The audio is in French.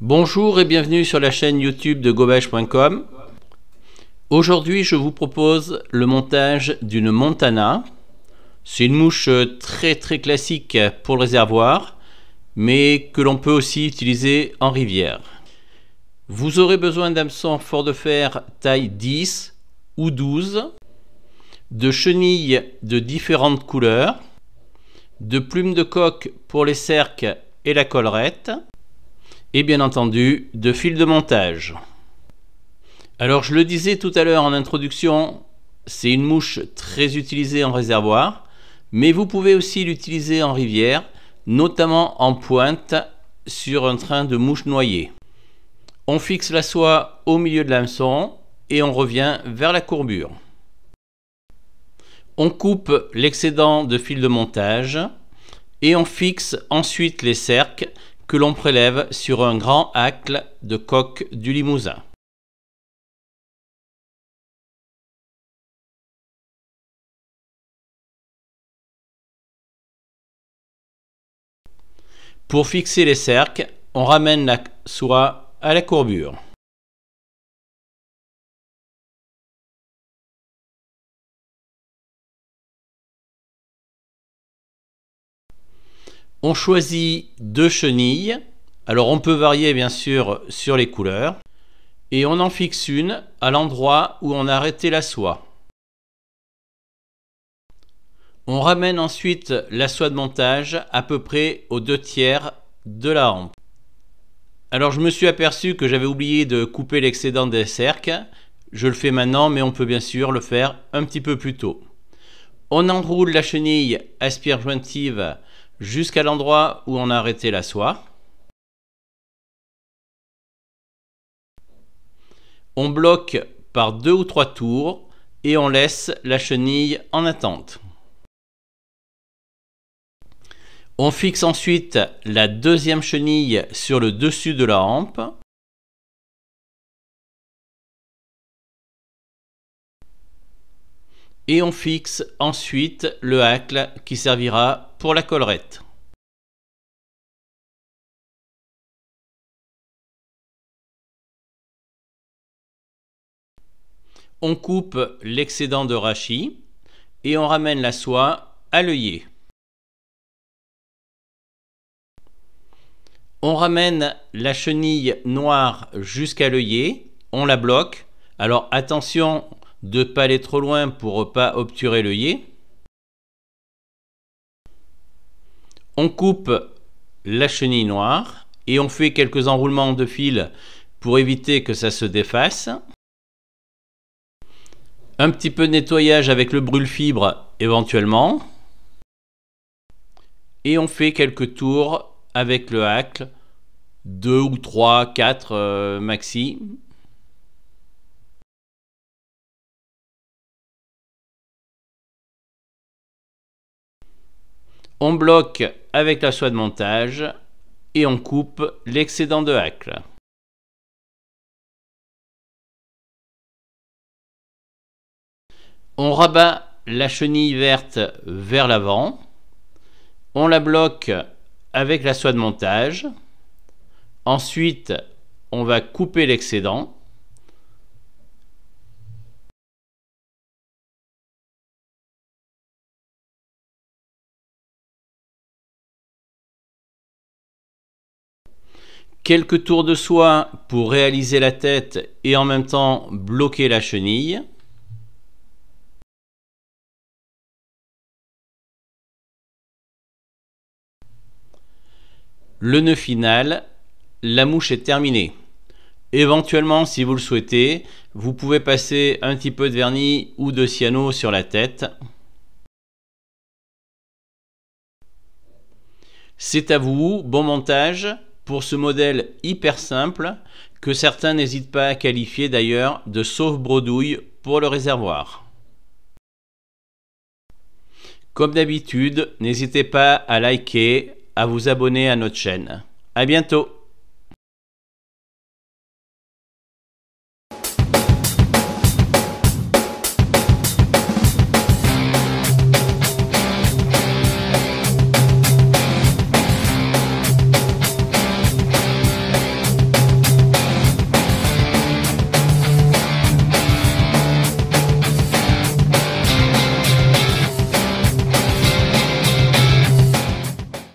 Bonjour et bienvenue sur la chaîne YouTube de gobage.com. Aujourd'hui, je vous propose le montage d'une Montana. C'est une mouche euh, très très classique pour le réservoir, mais que l'on peut aussi utiliser en rivière. Vous aurez besoin d'hameçons fort de fer taille 10 ou 12, de chenilles de différentes couleurs, de plumes de coque pour les cercles et la collerette, et bien entendu de fil de montage. Alors je le disais tout à l'heure en introduction, c'est une mouche très utilisée en réservoir, mais vous pouvez aussi l'utiliser en rivière, notamment en pointe sur un train de mouche noyée. On fixe la soie au milieu de l'hameçon et on revient vers la courbure. On coupe l'excédent de fil de montage et on fixe ensuite les cercles que l'on prélève sur un grand hacle de coque du Limousin. Pour fixer les cercles, on ramène la soie à la courbure. On choisit deux chenilles. Alors on peut varier bien sûr sur les couleurs. Et on en fixe une à l'endroit où on a arrêté la soie. On ramène ensuite la soie de montage à peu près aux deux tiers de la hampe. Alors je me suis aperçu que j'avais oublié de couper l'excédent des cercles. Je le fais maintenant mais on peut bien sûr le faire un petit peu plus tôt. On enroule la chenille aspire jointive jusqu'à l'endroit où on a arrêté la soie. On bloque par deux ou trois tours et on laisse la chenille en attente. On fixe ensuite la deuxième chenille sur le dessus de la hampe et on fixe ensuite le hacle qui servira pour la collerette. On coupe l'excédent de rachis et on ramène la soie à l'œillet. On ramène la chenille noire jusqu'à l'œillet, on la bloque. Alors attention, de pas aller trop loin pour pas obturer l'œillet. On coupe la chenille noire et on fait quelques enroulements de fil pour éviter que ça se défasse. Un petit peu de nettoyage avec le brûle-fibre éventuellement. Et on fait quelques tours avec le hacle, 2 ou 3, 4 euh, maxi, On bloque avec la soie de montage et on coupe l'excédent de hacle. On rabat la chenille verte vers l'avant. On la bloque avec la soie de montage. Ensuite, on va couper l'excédent. quelques tours de soie pour réaliser la tête et en même temps bloquer la chenille. Le nœud final, la mouche est terminée. Éventuellement, si vous le souhaitez, vous pouvez passer un petit peu de vernis ou de cyano sur la tête. C'est à vous, bon montage pour ce modèle hyper simple que certains n'hésitent pas à qualifier d'ailleurs de sauve-bredouille pour le réservoir. Comme d'habitude, n'hésitez pas à liker, à vous abonner à notre chaîne. A bientôt